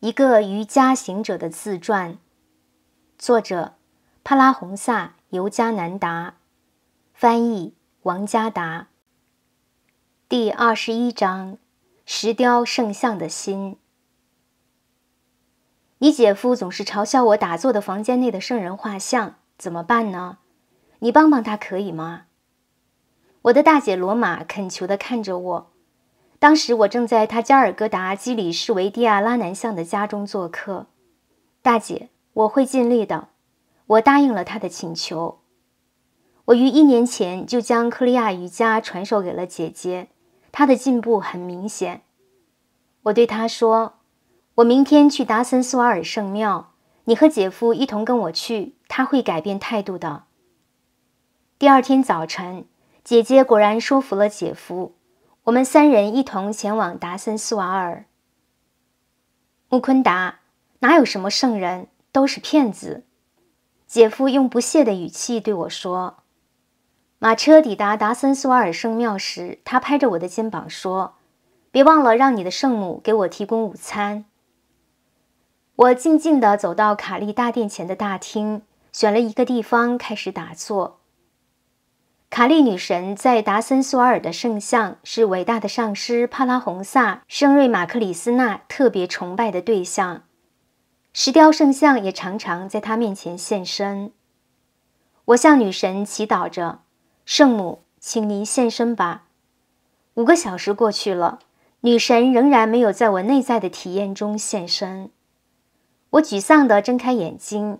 一个瑜伽行者的自传，作者：帕拉洪萨·尤加南达，翻译：王嘉达。第二十一章：石雕圣像的心。你姐夫总是嘲笑我打坐的房间内的圣人画像，怎么办呢？你帮帮他可以吗？我的大姐罗马恳求的看着我。当时我正在他加尔各答基里士维蒂亚拉南巷的家中做客，大姐，我会尽力的。我答应了他的请求。我于一年前就将克利亚瑜伽传授给了姐姐，她的进步很明显。我对她说：“我明天去达森斯瓦尔圣庙，你和姐夫一同跟我去，他会改变态度的。”第二天早晨，姐姐果然说服了姐夫。我们三人一同前往达森斯瓦尔。穆昆达哪有什么圣人，都是骗子。姐夫用不屑的语气对我说：“马车抵达达森斯瓦尔圣庙时，他拍着我的肩膀说：‘别忘了让你的圣母给我提供午餐。’”我静静地走到卡利大殿前的大厅，选了一个地方开始打坐。卡利女神在达森索尔的圣像是伟大的上师帕拉洪萨圣瑞马克里斯纳特别崇拜的对象，石雕圣像也常常在她面前现身。我向女神祈祷着：“圣母，请您现身吧！”五个小时过去了，女神仍然没有在我内在的体验中现身。我沮丧地睁开眼睛，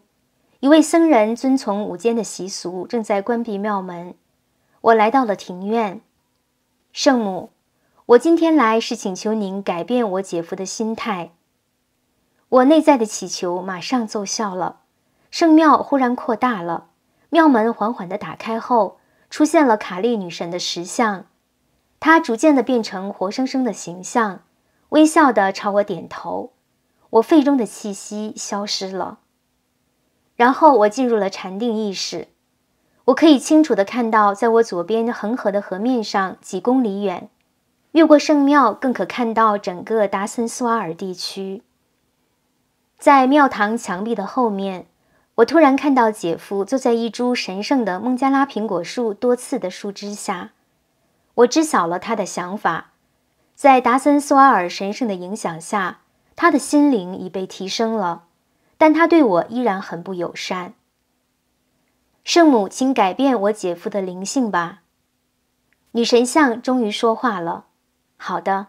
一位僧人遵从午间的习俗，正在关闭庙门。我来到了庭院，圣母，我今天来是请求您改变我姐夫的心态。我内在的祈求马上奏效了，圣庙忽然扩大了，庙门缓缓地打开后，出现了卡利女神的石像，她逐渐地变成活生生的形象，微笑地朝我点头，我肺中的气息消失了，然后我进入了禅定意识。我可以清楚地看到，在我左边恒河的河面上几公里远，越过圣庙，更可看到整个达森苏瓦尔地区。在庙堂墙壁的后面，我突然看到姐夫坐在一株神圣的孟加拉苹果树多刺的树枝下。我知晓了他的想法，在达森苏瓦尔神圣的影响下，他的心灵已被提升了，但他对我依然很不友善。圣母，请改变我姐夫的灵性吧。女神像终于说话了：“好的。”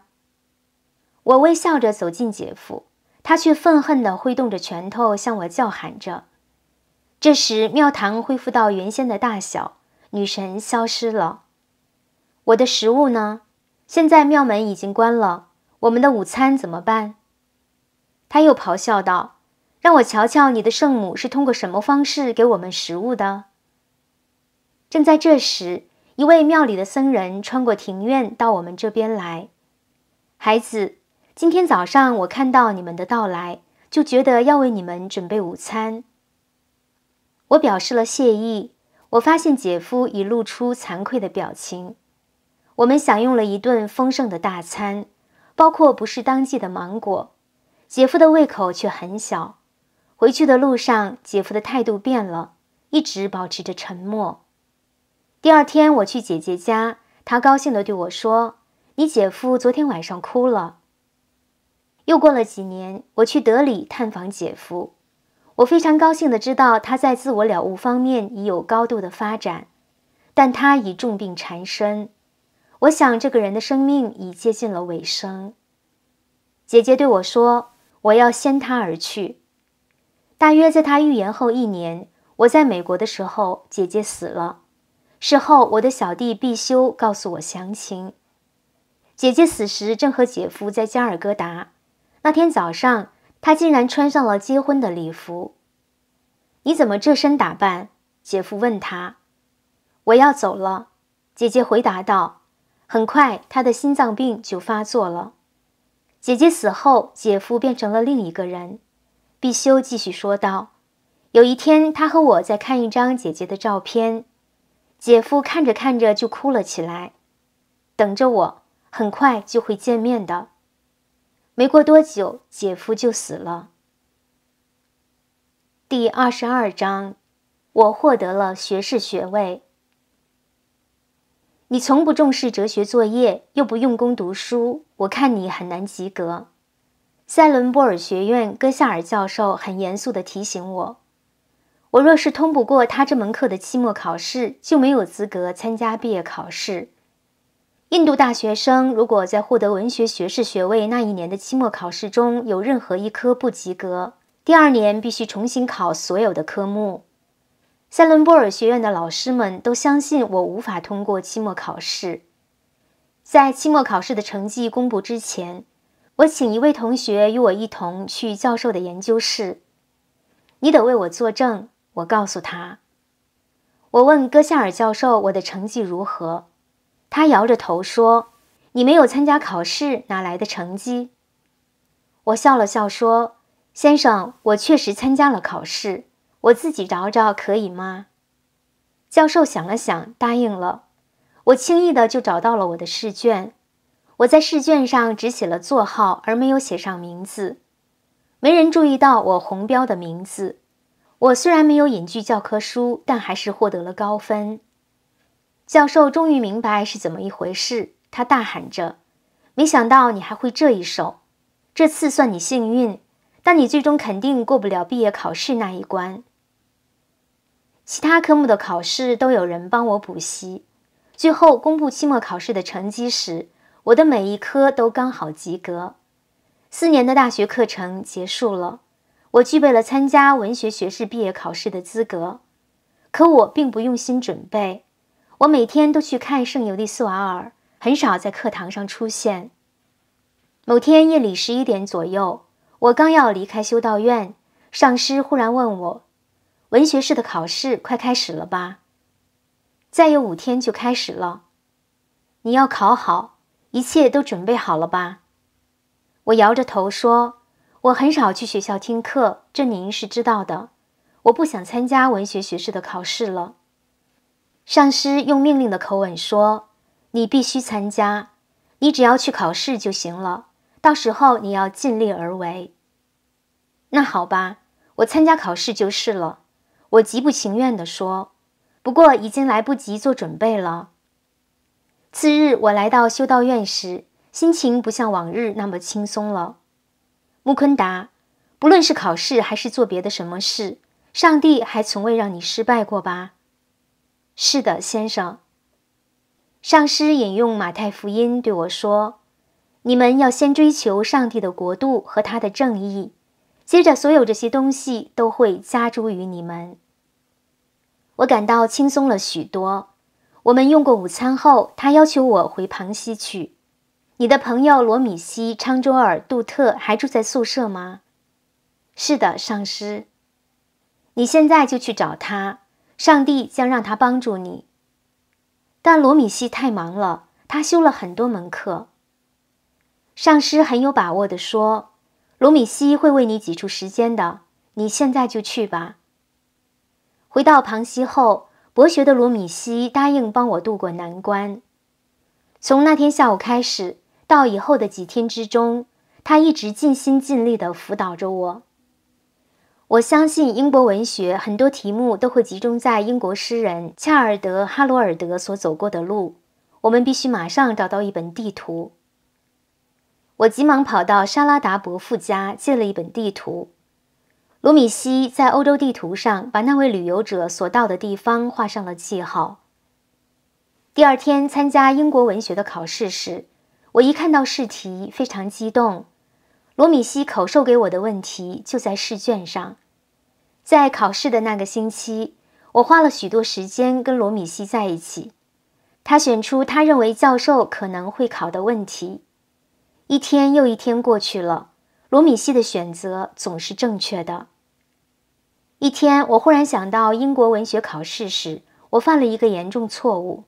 我微笑着走近姐夫，他却愤恨地挥动着拳头向我叫喊着。这时，庙堂恢复到原先的大小，女神消失了。我的食物呢？现在庙门已经关了，我们的午餐怎么办？他又咆哮道：“让我瞧瞧你的圣母是通过什么方式给我们食物的。”正在这时，一位庙里的僧人穿过庭院到我们这边来。孩子，今天早上我看到你们的到来，就觉得要为你们准备午餐。我表示了谢意。我发现姐夫已露出惭愧的表情。我们享用了一顿丰盛的大餐，包括不是当季的芒果。姐夫的胃口却很小。回去的路上，姐夫的态度变了，一直保持着沉默。第二天我去姐姐家，她高兴地对我说：“你姐夫昨天晚上哭了。”又过了几年，我去德里探访姐夫，我非常高兴地知道他在自我了悟方面已有高度的发展，但他已重病缠身。我想这个人的生命已接近了尾声。姐姐对我说：“我要先他而去。”大约在他预言后一年，我在美国的时候，姐姐死了。事后，我的小弟必修告诉我详情。姐姐死时正和姐夫在加尔各答。那天早上，她竟然穿上了结婚的礼服。你怎么这身打扮？姐夫问他。我要走了，姐姐回答道。很快，他的心脏病就发作了。姐姐死后，姐夫变成了另一个人。必修继续说道。有一天，他和我在看一张姐姐的照片。姐夫看着看着就哭了起来，等着我，很快就会见面的。没过多久，姐夫就死了。第二十二章，我获得了学士学位。你从不重视哲学作业，又不用功读书，我看你很难及格。塞伦波尔学院戈夏尔教授很严肃的提醒我。我若是通不过他这门课的期末考试，就没有资格参加毕业考试。印度大学生如果在获得文学学士学位那一年的期末考试中有任何一科不及格，第二年必须重新考所有的科目。塞伦波尔学院的老师们都相信我无法通过期末考试。在期末考试的成绩公布之前，我请一位同学与我一同去教授的研究室，你得为我作证。我告诉他：“我问戈夏尔教授我的成绩如何，他摇着头说：‘你没有参加考试，哪来的成绩？’我笑了笑说：‘先生，我确实参加了考试，我自己找找可以吗？’教授想了想，答应了。我轻易的就找到了我的试卷。我在试卷上只写了座号，而没有写上名字，没人注意到我红标的名字。”我虽然没有隐居教科书，但还是获得了高分。教授终于明白是怎么一回事，他大喊着：“没想到你还会这一手！这次算你幸运，但你最终肯定过不了毕业考试那一关。”其他科目的考试都有人帮我补习。最后公布期末考试的成绩时，我的每一科都刚好及格。四年的大学课程结束了。我具备了参加文学学士毕业考试的资格，可我并不用心准备。我每天都去看圣尤利斯瓦尔，很少在课堂上出现。某天夜里十一点左右，我刚要离开修道院，上师忽然问我：“文学士的考试快开始了吧？再有五天就开始了，你要考好，一切都准备好了吧？”我摇着头说。我很少去学校听课，这您是知道的。我不想参加文学学士的考试了。上师用命令的口吻说：“你必须参加，你只要去考试就行了。到时候你要尽力而为。”那好吧，我参加考试就是了。我极不情愿地说：“不过已经来不及做准备了。”次日，我来到修道院时，心情不像往日那么轻松了。穆昆达，不论是考试还是做别的什么事，上帝还从未让你失败过吧？是的，先生。上师引用马太福音对我说：“你们要先追求上帝的国度和他的正义，接着所有这些东西都会加诸于你们。”我感到轻松了许多。我们用过午餐后，他要求我回旁西去。你的朋友罗米西·昌卓尔杜特还住在宿舍吗？是的，上师。你现在就去找他，上帝将让他帮助你。但罗米西太忙了，他修了很多门课。上师很有把握地说：“罗米西会为你挤出时间的。”你现在就去吧。回到庞西后，博学的罗米西答应帮我渡过难关。从那天下午开始。到以后的几天之中，他一直尽心尽力地辅导着我。我相信英国文学很多题目都会集中在英国诗人恰尔德·哈罗尔德所走过的路。我们必须马上找到一本地图。我急忙跑到沙拉达伯父家借了一本地图。罗米西在欧洲地图上把那位旅游者所到的地方画上了记号。第二天参加英国文学的考试时。我一看到试题，非常激动。罗米西口授给我的问题就在试卷上。在考试的那个星期，我花了许多时间跟罗米西在一起。他选出他认为教授可能会考的问题。一天又一天过去了，罗米西的选择总是正确的。一天，我忽然想到英国文学考试时，我犯了一个严重错误。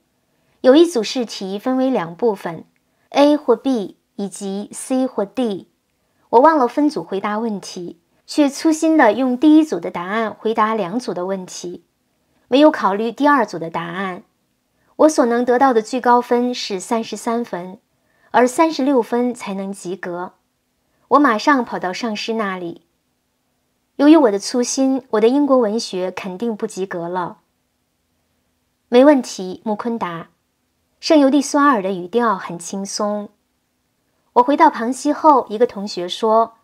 有一组试题分为两部分。A 或 B 以及 C 或 D，我忘了分组回答问题，却粗心的用第一组的答案回答两组的问题，没有考虑第二组的答案。我所能得到的最高分是三十三分，而三十六分才能及格。我马上跑到上师那里。由于我的粗心，我的英国文学肯定不及格了。没问题，穆坤达。圣尤蒂苏瓦尔的语调很轻松。我回到庞西后，一个同学说：“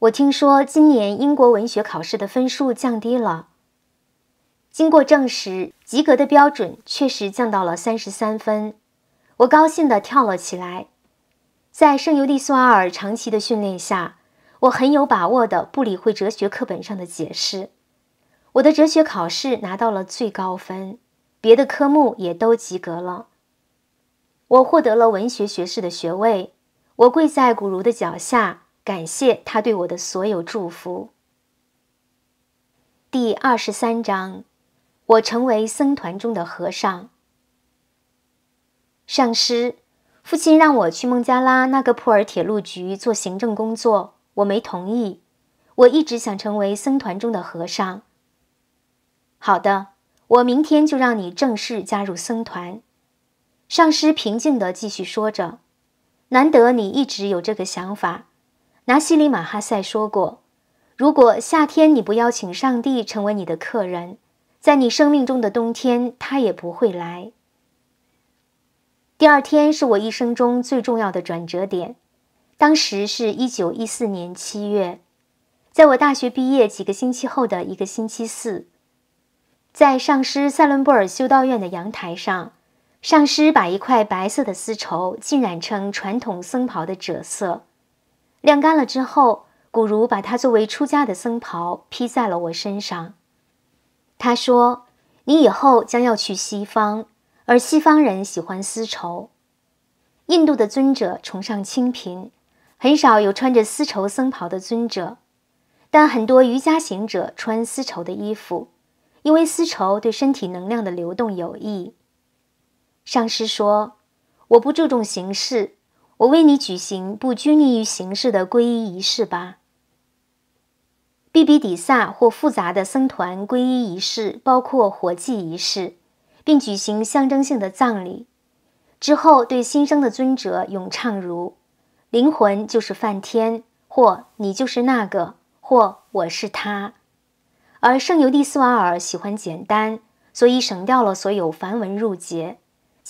我听说今年英国文学考试的分数降低了。”经过证实，及格的标准确实降到了三十三分。我高兴地跳了起来。在圣尤蒂苏瓦尔长期的训练下，我很有把握地不理会哲学课本上的解释。我的哲学考试拿到了最高分，别的科目也都及格了。我获得了文学学士的学位。我跪在古茹的脚下，感谢他对我的所有祝福。第二十三章，我成为僧团中的和尚。上师，父亲让我去孟加拉那个普尔铁路局做行政工作，我没同意。我一直想成为僧团中的和尚。好的，我明天就让你正式加入僧团。上师平静地继续说着：“难得你一直有这个想法。”拿西里马哈赛说过：“如果夏天你不邀请上帝成为你的客人，在你生命中的冬天他也不会来。”第二天是我一生中最重要的转折点，当时是一九一四年七月，在我大学毕业几个星期后的一个星期四，在上师塞伦布尔修道院的阳台上。上师把一块白色的丝绸浸染成传统僧袍的赭色，晾干了之后，古如把它作为出家的僧袍披在了我身上。他说：“你以后将要去西方，而西方人喜欢丝绸。印度的尊者崇尚清贫，很少有穿着丝绸僧袍的尊者，但很多瑜伽行者穿丝绸的衣服，因为丝绸对身体能量的流动有益。”上师说：“我不注重形式，我为你举行不拘泥于形式的皈依仪式吧。”比比底萨或复杂的僧团皈依仪式包括火祭仪式，并举行象征性的葬礼，之后对新生的尊者咏唱如：“灵魂就是梵天，或你就是那个，或我是他。”而圣尤蒂斯瓦尔喜欢简单，所以省掉了所有繁文缛节。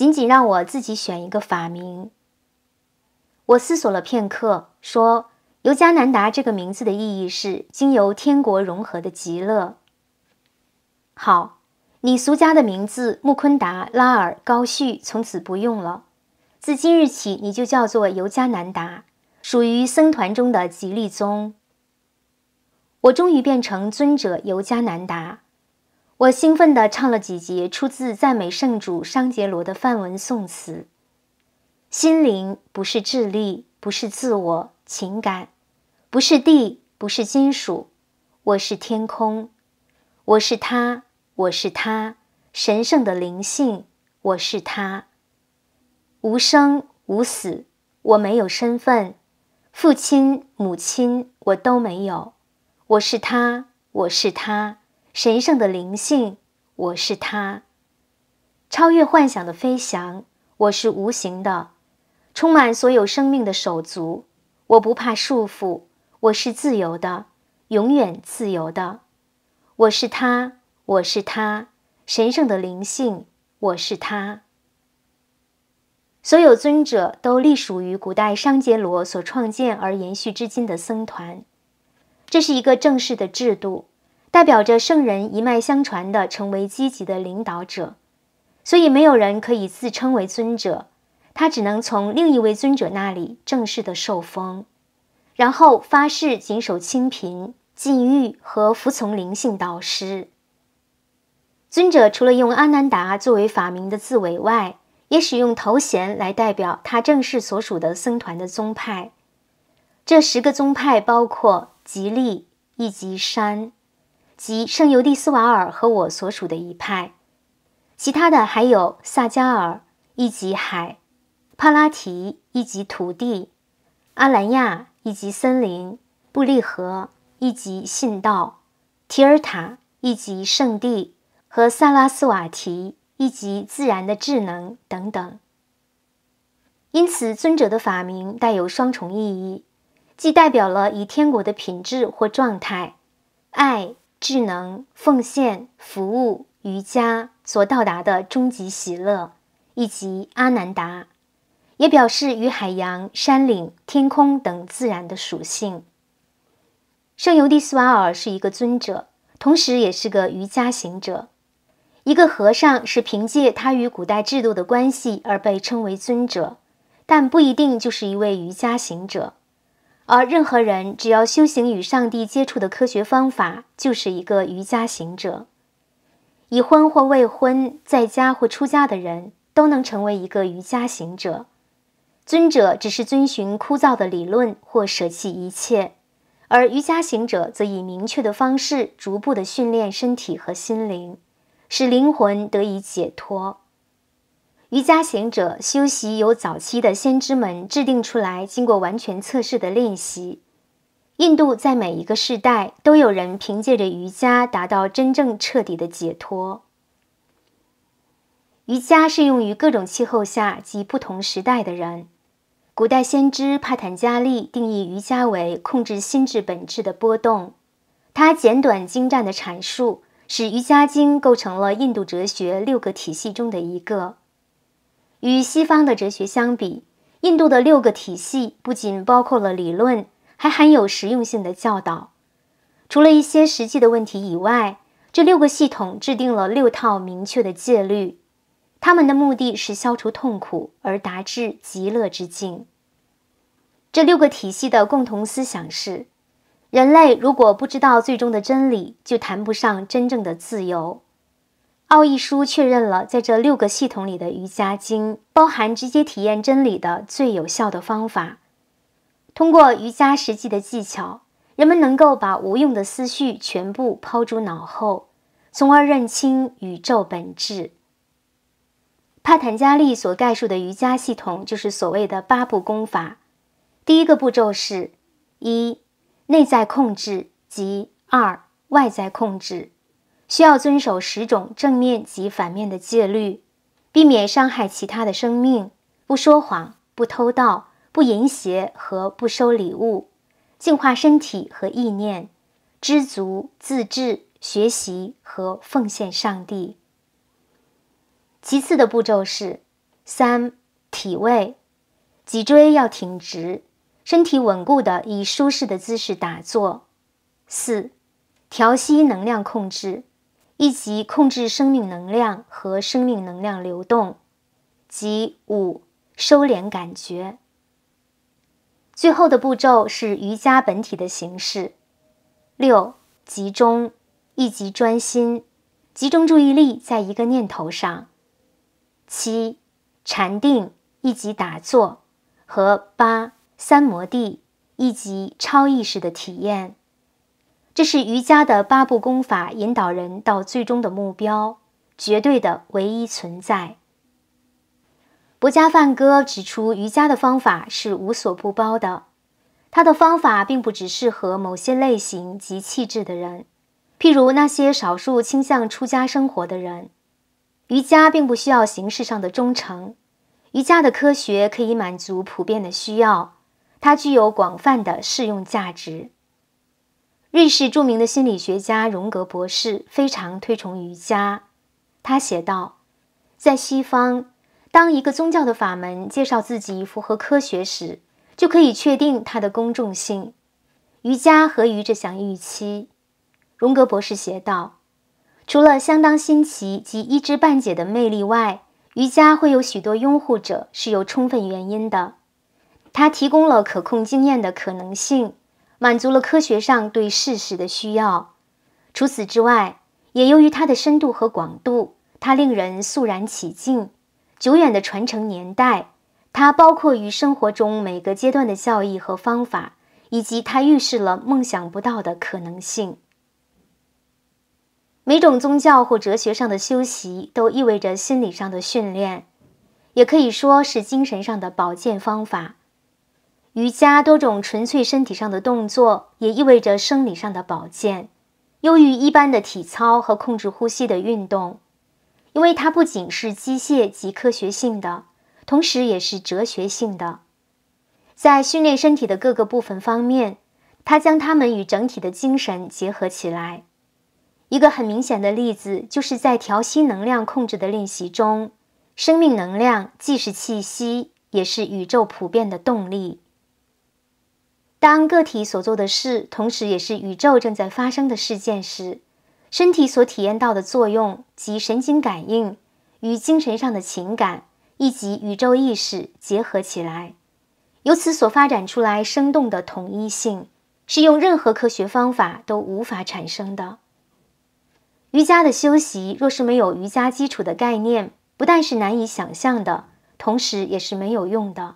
仅仅让我自己选一个法名。我思索了片刻，说：“尤加南达这个名字的意义是经由天国融合的极乐。”好，你俗家的名字穆昆达拉尔高旭从此不用了，自今日起你就叫做尤加南达，属于僧团中的吉利宗。我终于变成尊者尤加南达。我兴奋地唱了几节出自赞美圣主商杰罗的梵文颂词。心灵不是智力，不是自我，情感不是地，不是金属，我是天空，我是他，我是他，神圣的灵性，我是他，无声无死，我没有身份，父亲母亲我都没有，我是他，我是他。神圣的灵性，我是他；超越幻想的飞翔，我是无形的；充满所有生命的手足，我不怕束缚，我是自由的，永远自由的。我是他，我是他；神圣的灵性，我是他。所有尊者都隶属于古代商杰罗所创建而延续至今的僧团，这是一个正式的制度。代表着圣人一脉相传的成为积极的领导者，所以没有人可以自称为尊者，他只能从另一位尊者那里正式的受封，然后发誓谨守清贫、禁欲和服从灵性导师。尊者除了用阿难达作为法名的字尾外，也使用头衔来代表他正式所属的僧团的宗派。这十个宗派包括吉利以及山。及圣尤蒂斯瓦尔和我所属的一派，其他的还有萨加尔，以及海，帕拉提，以及土地，阿兰亚，以及森林，布利河，以及信道，提尔塔，以及圣地和萨拉斯瓦提，以及自然的智能等等。因此，尊者的法名带有双重意义，既代表了以天国的品质或状态，爱。智能奉献服务瑜伽所到达的终极喜乐，以及阿难达，也表示与海洋、山岭、天空等自然的属性。圣尤迪斯瓦尔是一个尊者，同时也是个瑜伽行者。一个和尚是凭借他与古代制度的关系而被称为尊者，但不一定就是一位瑜伽行者。而任何人只要修行与上帝接触的科学方法，就是一个瑜伽行者。已婚或未婚、在家或出家的人，都能成为一个瑜伽行者。尊者只是遵循枯燥的理论或舍弃一切，而瑜伽行者则以明确的方式，逐步地训练身体和心灵，使灵魂得以解脱。瑜伽行者修习由早期的先知们制定出来、经过完全测试的练习。印度在每一个世代都有人凭借着瑜伽达到真正彻底的解脱。瑜伽适用于各种气候下及不同时代的人。古代先知帕坦加利定义瑜伽为控制心智本质的波动。他简短精湛的阐述使瑜伽经构成了印度哲学六个体系中的一个。与西方的哲学相比，印度的六个体系不仅包括了理论，还含有实用性的教导。除了一些实际的问题以外，这六个系统制定了六套明确的戒律。他们的目的是消除痛苦，而达至极乐之境。这六个体系的共同思想是：人类如果不知道最终的真理，就谈不上真正的自由。奥义书确认了，在这六个系统里的瑜伽经包含直接体验真理的最有效的方法。通过瑜伽实际的技巧，人们能够把无用的思绪全部抛诸脑后，从而认清宇宙本质。帕坦加利所概述的瑜伽系统就是所谓的八步功法。第一个步骤是一内在控制，及二外在控制。需要遵守十种正面及反面的戒律，避免伤害其他的生命，不说谎，不偷盗，不淫邪和不收礼物，净化身体和意念，知足自治、学习和奉献上帝。其次的步骤是：三，体位，脊椎要挺直，身体稳固的以舒适的姿势打坐。四，调息能量控制。以及控制生命能量和生命能量流动，及五收敛感觉。最后的步骤是瑜伽本体的形式。六集中以及专心，集中注意力在一个念头上。七禅定以及打坐和八三摩地以及超意识的体验。这是瑜伽的八部功法，引导人到最终的目标——绝对的唯一存在。博加梵哥指出，瑜伽的方法是无所不包的，它的方法并不只适合某些类型及气质的人，譬如那些少数倾向出家生活的人。瑜伽并不需要形式上的忠诚，瑜伽的科学可以满足普遍的需要，它具有广泛的适用价值。瑞士著名的心理学家荣格博士非常推崇瑜伽，他写道：“在西方，当一个宗教的法门介绍自己符合科学时，就可以确定它的公众性。瑜伽合于这项预期。”荣格博士写道：“除了相当新奇及一知半解的魅力外，瑜伽会有许多拥护者是有充分原因的。它提供了可控经验的可能性。”满足了科学上对事实的需要，除此之外，也由于它的深度和广度，它令人肃然起敬；久远的传承年代，它包括于生活中每个阶段的教义和方法，以及它预示了梦想不到的可能性。每种宗教或哲学上的修习都意味着心理上的训练，也可以说是精神上的保健方法。瑜伽多种纯粹身体上的动作，也意味着生理上的保健，优于一般的体操和控制呼吸的运动，因为它不仅是机械及科学性的，同时也是哲学性的。在训练身体的各个部分方面，它将它们与整体的精神结合起来。一个很明显的例子，就是在调息能量控制的练习中，生命能量既是气息，也是宇宙普遍的动力。当个体所做的事，同时也是宇宙正在发生的事件时，身体所体验到的作用及神经感应与精神上的情感以及宇宙意识结合起来，由此所发展出来生动的统一性，是用任何科学方法都无法产生的。瑜伽的修习，若是没有瑜伽基础的概念，不但是难以想象的，同时也是没有用的。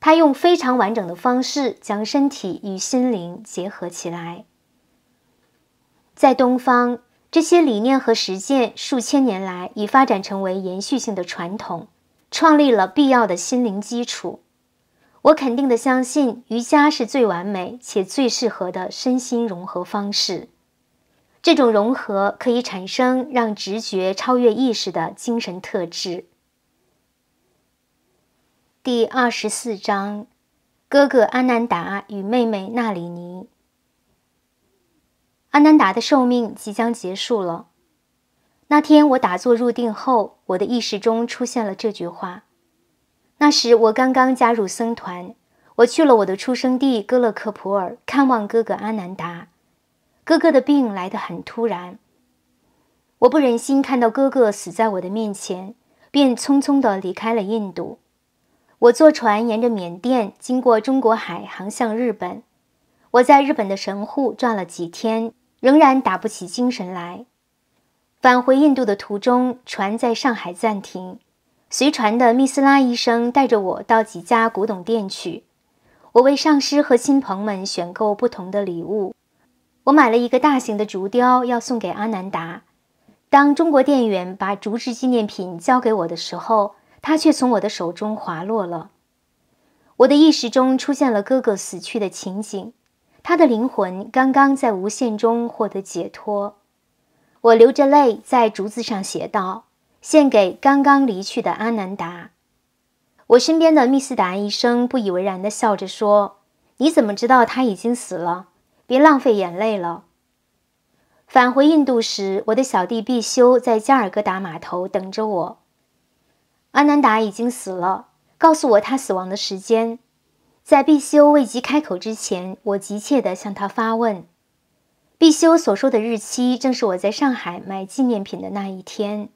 他用非常完整的方式将身体与心灵结合起来。在东方，这些理念和实践数千年来已发展成为延续性的传统，创立了必要的心灵基础。我肯定的相信，瑜伽是最完美且最适合的身心融合方式。这种融合可以产生让直觉超越意识的精神特质。第二十四章，哥哥阿南达与妹妹纳里尼。阿南达的寿命即将结束了。那天我打坐入定后，我的意识中出现了这句话。那时我刚刚加入僧团，我去了我的出生地哥勒克普尔看望哥哥阿南达。哥哥的病来得很突然，我不忍心看到哥哥死在我的面前，便匆匆地离开了印度。我坐船沿着缅甸，经过中国海，航向日本。我在日本的神户转了几天，仍然打不起精神来。返回印度的途中，船在上海暂停，随船的密斯拉医生带着我到几家古董店去。我为上师和亲朋们选购不同的礼物。我买了一个大型的竹雕，要送给阿南达。当中国店员把竹制纪念品交给我的时候，它却从我的手中滑落了。我的意识中出现了哥哥死去的情景，他的灵魂刚刚在无限中获得解脱。我流着泪在竹子上写道：“献给刚刚离去的阿南达。”我身边的密斯达医生不以为然地笑着说：“你怎么知道他已经死了？别浪费眼泪了。”返回印度时，我的小弟必修在加尔各答码头等着我。阿南达已经死了，告诉我他死亡的时间。在必修未及开口之前，我急切地向他发问。必修所说的日期，正是我在上海买纪念品的那一天。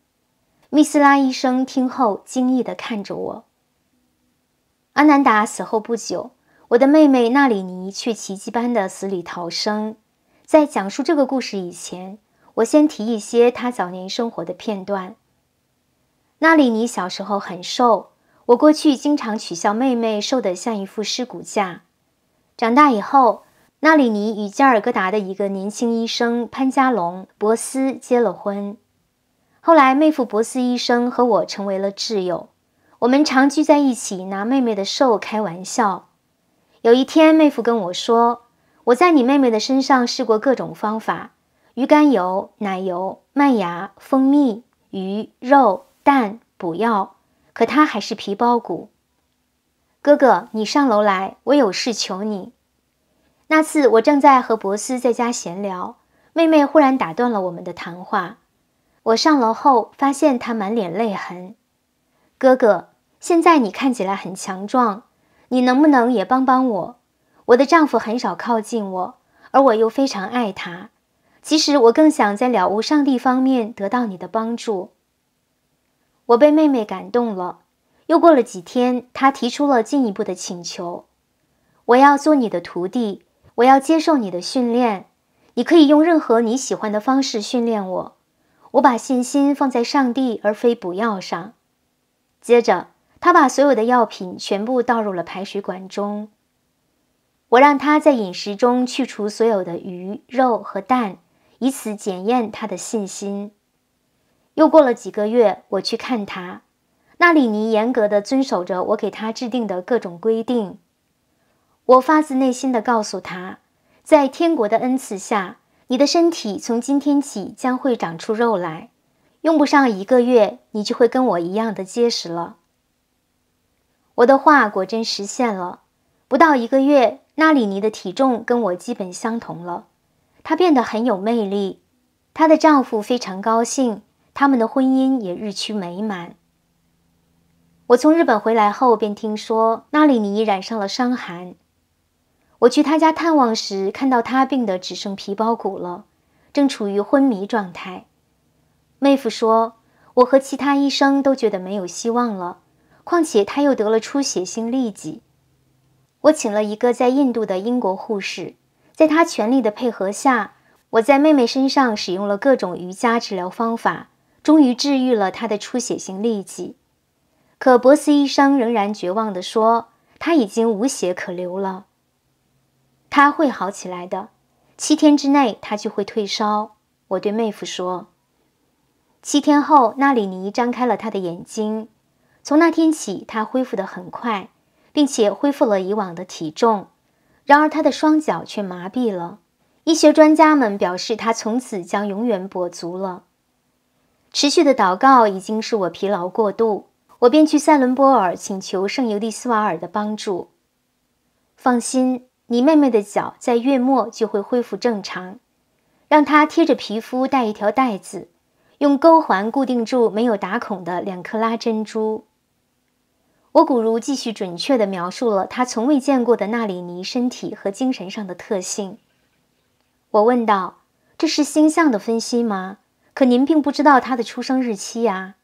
密斯拉医生听后惊异的看着我。阿南达死后不久，我的妹妹纳里尼却奇迹般的死里逃生。在讲述这个故事以前，我先提一些他早年生活的片段。纳里尼小时候很瘦，我过去经常取笑妹妹瘦得像一副尸骨架。长大以后，纳里尼与加尔各答的一个年轻医生潘加隆·博斯结了婚。后来，妹夫博斯医生和我成为了挚友，我们常聚在一起拿妹妹的瘦开玩笑。有一天，妹夫跟我说：“我在你妹妹的身上试过各种方法，鱼肝油、奶油、麦芽、蜂蜜、鱼肉。”但补药，可他还是皮包骨。哥哥，你上楼来，我有事求你。那次我正在和博斯在家闲聊，妹妹忽然打断了我们的谈话。我上楼后发现她满脸泪痕。哥哥，现在你看起来很强壮，你能不能也帮帮我？我的丈夫很少靠近我，而我又非常爱他。其实我更想在了无上帝方面得到你的帮助。我被妹妹感动了。又过了几天，她提出了进一步的请求：“我要做你的徒弟，我要接受你的训练。你可以用任何你喜欢的方式训练我。我把信心放在上帝而非补药上。”接着，他把所有的药品全部倒入了排水管中。我让他在饮食中去除所有的鱼、肉和蛋，以此检验他的信心。又过了几个月，我去看他，纳里尼严格的遵守着我给他制定的各种规定。我发自内心的告诉他，在天国的恩赐下，你的身体从今天起将会长出肉来，用不上一个月，你就会跟我一样的结实了。我的话果真实现了，不到一个月，纳里尼的体重跟我基本相同了，她变得很有魅力，她的丈夫非常高兴。他们的婚姻也日趋美满。我从日本回来后，便听说娜里妮染上了伤寒。我去他家探望时，看到他病得只剩皮包骨了，正处于昏迷状态。妹夫说，我和其他医生都觉得没有希望了，况且他又得了出血性痢疾。我请了一个在印度的英国护士，在他全力的配合下，我在妹妹身上使用了各种瑜伽治疗方法。终于治愈了他的出血性痢疾，可博斯医生仍然绝望地说：“他已经无血可流了。他会好起来的，七天之内他就会退烧。”我对妹夫说：“七天后，纳里尼张开了他的眼睛。从那天起，他恢复得很快，并且恢复了以往的体重。然而，他的双脚却麻痹了。医学专家们表示，他从此将永远跛足了。”持续的祷告已经使我疲劳过度，我便去塞伦波尔请求圣尤利斯瓦尔的帮助。放心，你妹妹的脚在月末就会恢复正常。让她贴着皮肤带一条带子，用钩环固定住没有打孔的两克拉珍珠。我古茹继续准确地描述了他从未见过的纳里尼身体和精神上的特性。我问道：“这是星象的分析吗？”可您并不知道他的出生日期呀。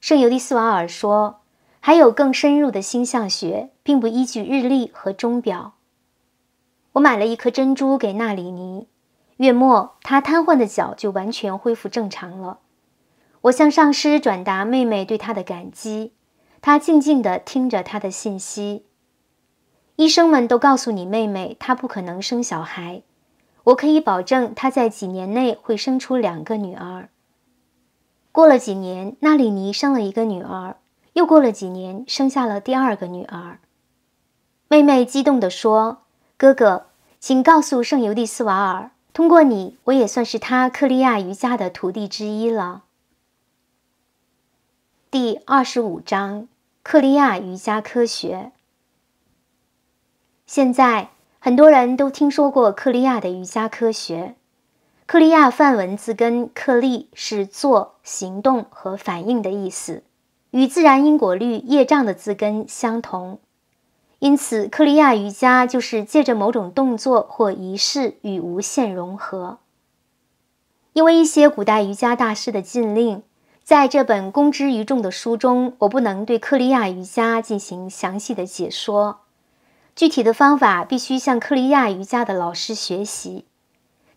圣尤利斯瓦尔说，还有更深入的星象学，并不依据日历和钟表。我买了一颗珍珠给纳里尼，月末他瘫痪的脚就完全恢复正常了。我向上师转达妹妹对他的感激，他静静的听着他的信息。医生们都告诉你妹妹，她不可能生小孩。我可以保证，他在几年内会生出两个女儿。过了几年，纳里尼生了一个女儿，又过了几年，生下了第二个女儿。妹妹激动地说：“哥哥，请告诉圣尤蒂斯瓦尔，通过你，我也算是他克利亚瑜伽的徒弟之一了。”第二十五章：克利亚瑜伽科学。现在。很多人都听说过克利亚的瑜伽科学。克利亚梵文字根“克利”是做、行动和反应的意思，与自然因果律业障的字根相同。因此，克利亚瑜伽就是借着某种动作或仪式与无限融合。因为一些古代瑜伽大师的禁令，在这本公之于众的书中，我不能对克利亚瑜伽进行详细的解说。具体的方法必须向克利亚瑜伽的老师学习。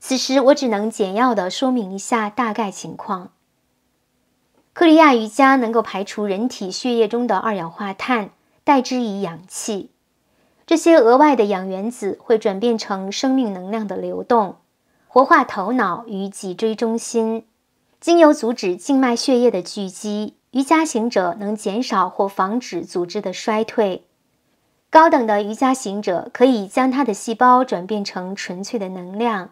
此时，我只能简要的说明一下大概情况。克利亚瑜伽能够排除人体血液中的二氧化碳，代之以氧气。这些额外的氧原子会转变成生命能量的流动，活化头脑与脊椎中心，经由阻止静脉血液的聚集，瑜伽行者能减少或防止组织的衰退。高等的瑜伽行者可以将他的细胞转变成纯粹的能量。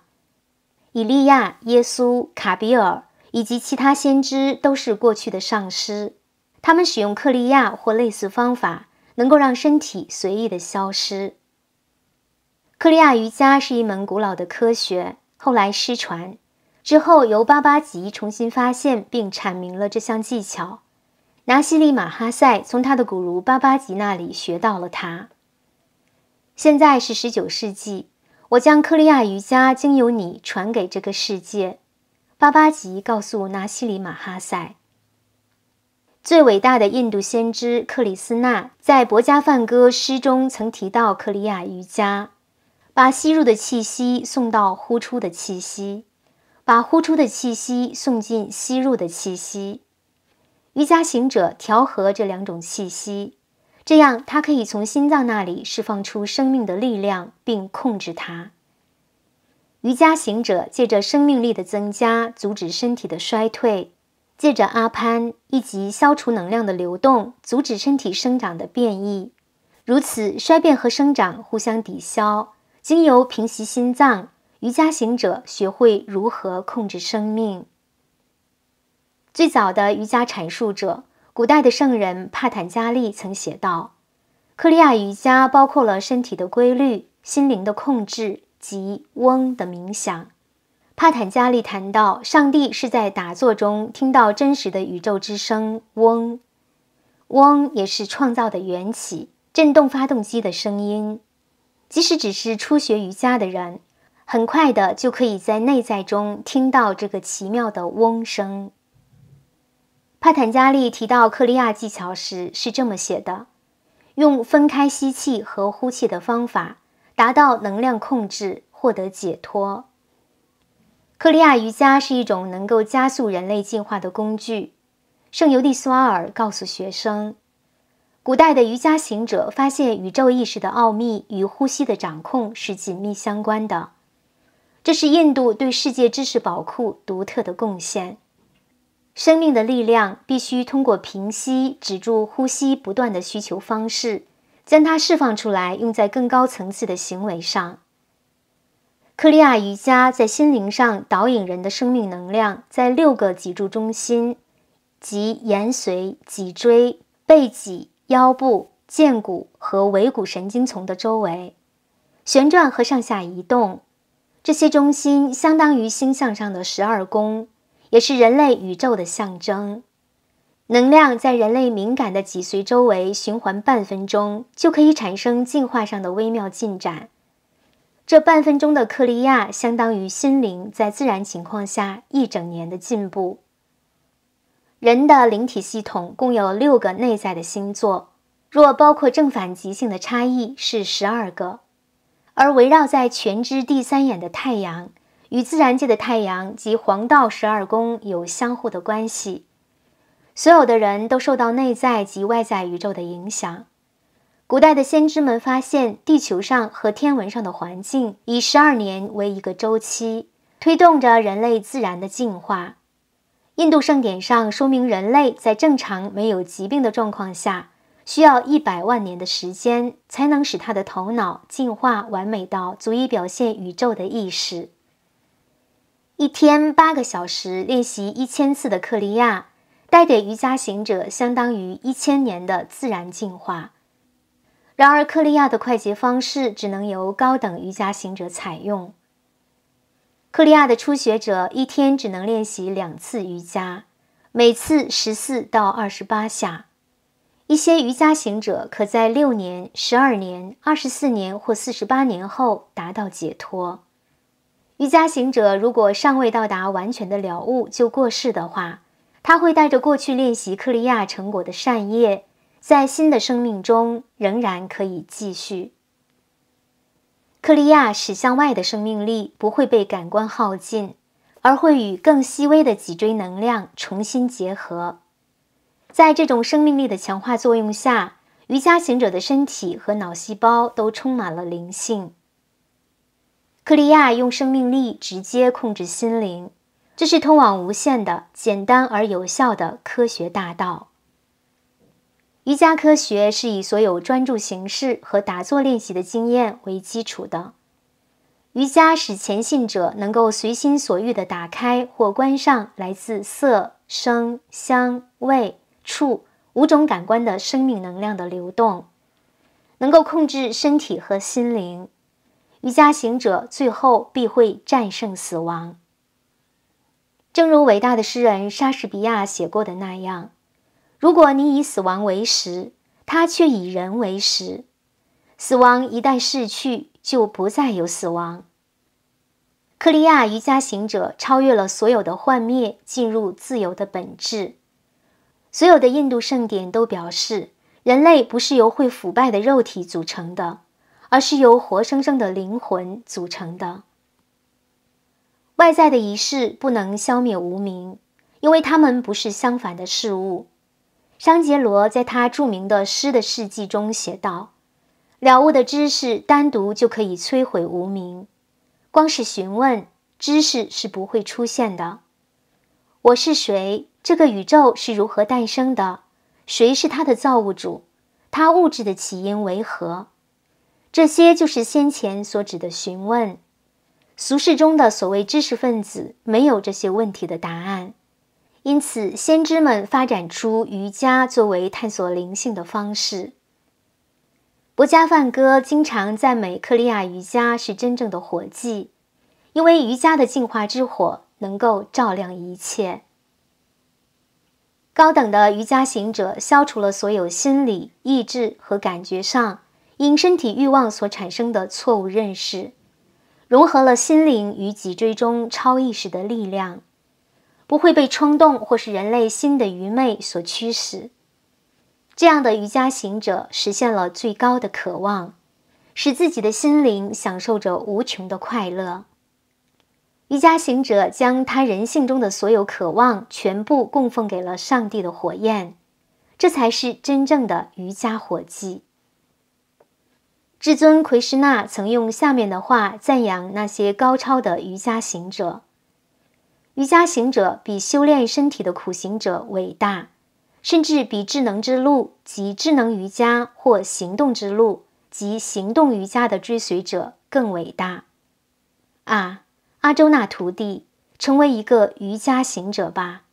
以利亚、耶稣、卡比尔以及其他先知都是过去的上师，他们使用克利亚或类似方法，能够让身体随意的消失。克利亚瑜伽是一门古老的科学，后来失传，之后由巴巴吉重新发现并阐明了这项技巧。拿西里马哈赛从他的古奴巴巴吉那里学到了它。现在是十九世纪，我将克里亚瑜伽经由你传给这个世界。巴巴吉告诉拿西里马哈赛，最伟大的印度先知克里斯纳在《博伽梵歌》诗中曾提到克里亚瑜伽：把吸入的气息送到呼出的气息，把呼出的气息送进吸入的气息。瑜伽行者调和这两种气息，这样他可以从心脏那里释放出生命的力量，并控制它。瑜伽行者借着生命力的增加，阻止身体的衰退；借着阿潘以及消除能量的流动，阻止身体生长的变异。如此，衰变和生长互相抵消。经由平息心脏，瑜伽行者学会如何控制生命。最早的瑜伽阐述者，古代的圣人帕坦加利曾写道：“克里亚瑜伽包括了身体的规律、心灵的控制及嗡的冥想。”帕坦加利谈到，上帝是在打坐中听到真实的宇宙之声“嗡”，“嗡”也是创造的缘起，振动发动机的声音。即使只是初学瑜伽的人，很快的就可以在内在中听到这个奇妙的嗡声。帕坦加利提到克利亚技巧时是这么写的：用分开吸气和呼气的方法，达到能量控制，获得解脱。克利亚瑜伽是一种能够加速人类进化的工具。圣尤蒂斯瓦尔告诉学生，古代的瑜伽行者发现宇宙意识的奥秘与呼吸的掌控是紧密相关的。这是印度对世界知识宝库独特的贡献。生命的力量必须通过平息、止住呼吸不断的需求方式，将它释放出来，用在更高层次的行为上。克利亚瑜伽在心灵上导引人的生命能量，在六个脊柱中心，即延髓、脊椎、背脊、腰部、剑骨和尾骨神经丛的周围旋转和上下移动。这些中心相当于星象上的十二宫。也是人类宇宙的象征。能量在人类敏感的脊髓周围循环半分钟，就可以产生进化上的微妙进展。这半分钟的克利亚相当于心灵在自然情况下一整年的进步。人的灵体系统共有六个内在的星座，若包括正反极性的差异，是十二个。而围绕在全知第三眼的太阳。与自然界的太阳及黄道十二宫有相互的关系。所有的人都受到内在及外在宇宙的影响。古代的先知们发现，地球上和天文上的环境以十二年为一个周期，推动着人类自然的进化。印度圣典上说明，人类在正常没有疾病的状况下，需要一百万年的时间，才能使他的头脑进化完美到足以表现宇宙的意识。一天八个小时练习一千次的克利亚，带给瑜伽行者相当于一千年的自然进化。然而，克利亚的快捷方式只能由高等瑜伽行者采用。克利亚的初学者一天只能练习两次瑜伽，每次十四到二十八下。一些瑜伽行者可在六年、十二年、二十四年或四十八年后达到解脱。瑜伽行者如果尚未到达完全的了悟就过世的话，他会带着过去练习克利亚成果的善业，在新的生命中仍然可以继续。克利亚驶向外的生命力不会被感官耗尽，而会与更细微的脊椎能量重新结合。在这种生命力的强化作用下，瑜伽行者的身体和脑细胞都充满了灵性。克利亚用生命力直接控制心灵，这是通往无限的简单而有效的科学大道。瑜伽科学是以所有专注形式和打坐练习的经验为基础的。瑜伽使前信者能够随心所欲地打开或关上来自色、声、香、味、触五种感官的生命能量的流动，能够控制身体和心灵。瑜伽行者最后必会战胜死亡，正如伟大的诗人莎士比亚写过的那样：“如果你以死亡为食，他却以人为食。死亡一旦逝去，就不再有死亡。”克利亚瑜伽行者超越了所有的幻灭，进入自由的本质。所有的印度圣典都表示，人类不是由会腐败的肉体组成的。而是由活生生的灵魂组成的。外在的仪式不能消灭无名，因为它们不是相反的事物。商杰罗在他著名的《诗的世纪》中写道：“了悟的知识单独就可以摧毁无名，光是询问知识是不会出现的。我是谁？这个宇宙是如何诞生的？谁是它的造物主？它物质的起因为何？”这些就是先前所指的询问。俗世中的所谓知识分子没有这些问题的答案，因此先知们发展出瑜伽作为探索灵性的方式。博加梵歌经常赞美克利亚瑜伽是真正的火祭，因为瑜伽的净化之火能够照亮一切。高等的瑜伽行者消除了所有心理、意志和感觉上。因身体欲望所产生的错误认识，融合了心灵与脊椎中超意识的力量，不会被冲动或是人类心的愚昧所驱使。这样的瑜伽行者实现了最高的渴望，使自己的心灵享受着无穷的快乐。瑜伽行者将他人性中的所有渴望全部供奉给了上帝的火焰，这才是真正的瑜伽火祭。至尊奎师那曾用下面的话赞扬那些高超的瑜伽行者：瑜伽行者比修炼身体的苦行者伟大，甚至比智能之路及智能瑜伽或行动之路及行动瑜伽的追随者更伟大。啊，阿周那徒弟，成为一个瑜伽行者吧。